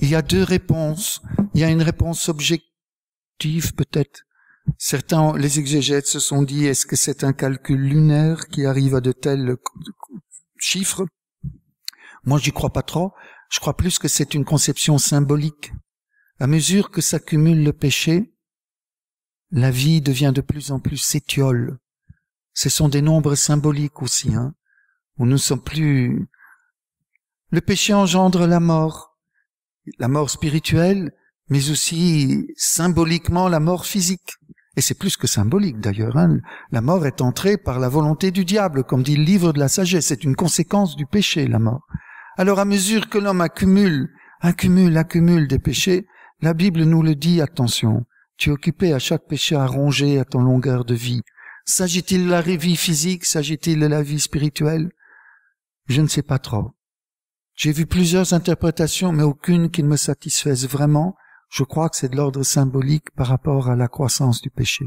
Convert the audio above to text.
il y a deux réponses. Il y a une réponse objective, peut-être. Certains, les exégètes se sont dit, est-ce que c'est un calcul lunaire qui arrive à de tels chiffres? Moi, j'y crois pas trop. Je crois plus que c'est une conception symbolique. À mesure que s'accumule le péché, la vie devient de plus en plus s'étiole. Ce sont des nombres symboliques aussi, hein, où nous ne sommes plus... Le péché engendre la mort la mort spirituelle, mais aussi symboliquement la mort physique. Et c'est plus que symbolique d'ailleurs. Hein. La mort est entrée par la volonté du diable, comme dit le livre de la sagesse. C'est une conséquence du péché, la mort. Alors à mesure que l'homme accumule, accumule, accumule des péchés, la Bible nous le dit, attention, tu es occupé à chaque péché à ronger à ton longueur de vie. S'agit-il de la vie physique S'agit-il de la vie spirituelle Je ne sais pas trop. J'ai vu plusieurs interprétations, mais aucune qui ne me satisfaise vraiment. Je crois que c'est de l'ordre symbolique par rapport à la croissance du péché.